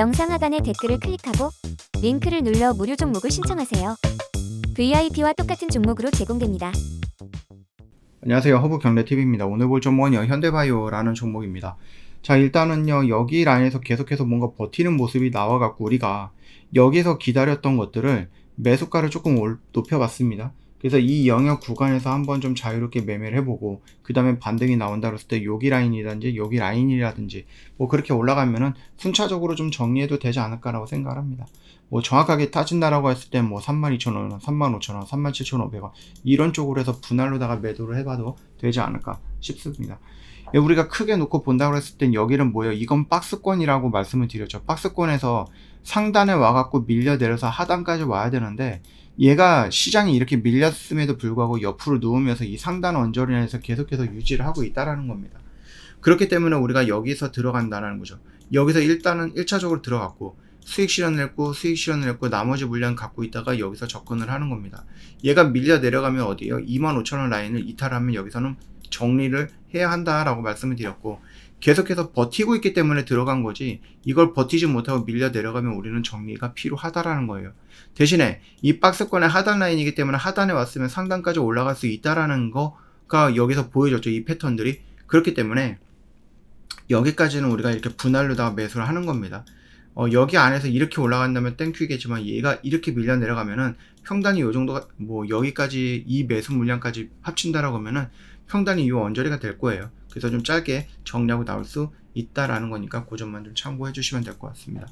영상 하단의 댓글을 클릭하고 링크를 눌러 무료 종목을 신청하세요. VIP와 똑같은 종목으로 제공됩니다. 안녕하세요. 허브경례 t v 입니다 오늘 볼종목은 현대바이오라는 종목입니다. 자 일단은요 여기 라인에서 계속해서 뭔가 버티는 모습이 나와갖고 우리가 여기서 기다렸던 것들을 매수가를 조금 올, 높여봤습니다. 그래서 이 영역 구간에서 한번 좀 자유롭게 매매를 해보고 그 다음에 반등이 나온다 그랬을 때 여기 라인이라든지 여기 라인이라든지 뭐 그렇게 올라가면은 순차적으로 좀 정리해도 되지 않을까라고 생각을 합니다. 뭐 정확하게 따진다라고 했을 때 뭐 32,000원, 35,000원, 37,500원 이런 쪽으로 해서 분할로다가 매도를 해봐도 되지 않을까 싶습니다. 예, 우리가 크게 놓고 본다고 했을 땐 여기는 뭐예요? 이건 박스권이라고 말씀을 드렸죠. 박스권에서 상단에 와갖고 밀려 내려서 하단까지 와야 되는데 얘가 시장이 이렇게 밀렸음에도 불구하고 옆으로 누우면서 이 상단 언저리에서 계속해서 유지를 하고 있다라는 겁니다. 그렇기 때문에 우리가 여기서 들어간다는 거죠. 여기서 일단은 1차적으로 들어갔고 수익 실현을 했고 수익 실현을 했고 나머지 물량 갖고 있다가 여기서 접근을 하는 겁니다. 얘가 밀려 내려가면 어디예요? 25,000원 라인을 이탈하면 여기서는 정리를 해야 한다라고 말씀을 드렸고 계속해서 버티고 있기 때문에 들어간 거지 이걸 버티지 못하고 밀려 내려가면 우리는 정리가 필요하다라는 거예요. 대신에 이 박스권의 하단 라인이기 때문에 하단에 왔으면 상단까지 올라갈 수 있다라는 거가 여기서 보여졌죠. 이 패턴들이 그렇기 때문에 여기까지는 우리가 이렇게 분할로다가 매수를 하는 겁니다. 어, 여기 안에서 이렇게 올라간다면 땡큐이겠지만 얘가 이렇게 밀려 내려가면은 평단이 요 정도가 뭐 여기까지 이 매수 물량까지 합친다라고 하면은 평단이 요 언저리가 될 거예요. 그래서 좀 짧게 정리하고 나올 수 있다라는 거니까 그 점만 좀 참고해 주시면 될 것 같습니다.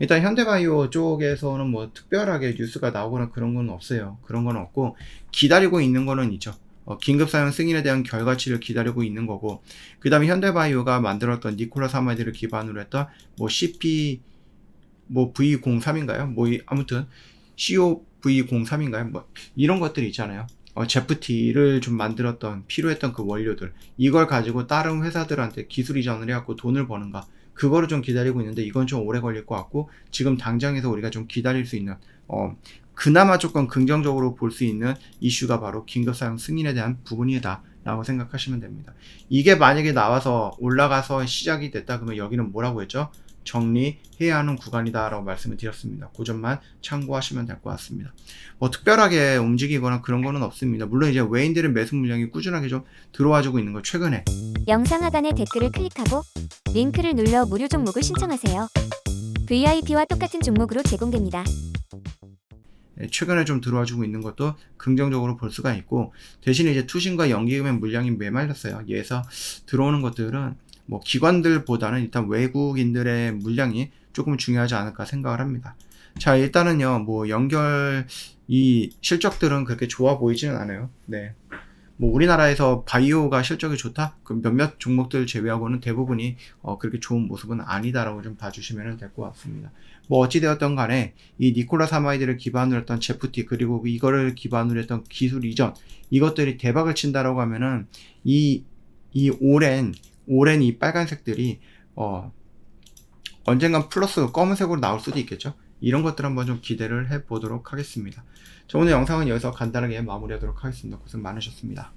일단 현대바이오 쪽에서는 뭐 특별하게 뉴스가 나오거나 그런 건 없어요. 그런 건 없고 기다리고 있는 거는 있죠. 어, 긴급사용 승인에 대한 결과치를 기다리고 있는 거고 그 다음에 현대바이오가 만들었던 니콜라사마이드를 기반으로 했던 뭐 CP 뭐 V03인가요? 뭐 이, 아무튼 COV03인가요? 뭐 이런 것들이 있잖아요. 어, 제프티를 좀 만들었던 필요했던 그 원료들 이걸 가지고 다른 회사들한테 기술 이전을 해갖고 돈을 버는가 그거를 좀 기다리고 있는데 이건 좀 오래 걸릴 것 같고 지금 당장에서 우리가 좀 기다릴 수 있는 어, 그나마 조금 긍정적으로 볼 수 있는 이슈가 바로 긴급사용 승인에 대한 부분이다 라고 생각하시면 됩니다 이게 만약에 나와서 올라가서 시작이 됐다 그러면 여기는 뭐라고 했죠? 정리해야 하는 구간이다라고 말씀을 드렸습니다. 그 점만 참고하시면 될 것 같습니다. 뭐 특별하게 움직이거나 그런 거는 없습니다. 물론 이제 외인들은 매수 물량이 꾸준하게 좀 들어와주고 있는 거 최근에. 영상 하단에 댓글을 클릭하고 링크를 눌러 무료 종목을 신청하세요. VIP와 똑같은 종목으로 제공됩니다. 예, 최근에 좀 들어와주고 있는 것도 긍정적으로 볼 수가 있고 대신에 이제 투신과 연기금의 물량이 메말랐어요. 예서 들어오는 것들은 뭐 기관들보다는 일단 외국인들의 물량이 조금 중요하지 않을까 생각을 합니다. 자, 일단은요, 뭐 연결 이 실적들은 그렇게 좋아 보이지는 않아요. 네. 뭐 우리나라에서 바이오가 실적이 좋다? 그 몇몇 종목들 제외하고는 대부분이 어 그렇게 좋은 모습은 아니다라고 좀 봐주시면 될 것 같습니다. 뭐 어찌되었던 간에 이 니콜라 사마이드를 기반으로 했던 제프티 그리고 이거를 기반으로 했던 기술 이전 이것들이 대박을 친다라고 하면은 이이 오랜 오랜 이 빨간색들이 어, 언젠간 플러스 검은색으로 나올 수도 있겠죠. 이런 것들 한번 좀 기대를 해보도록 하겠습니다. 저 오늘 영상은 여기서 간단하게 마무리하도록 하겠습니다. 고생 많으셨습니다.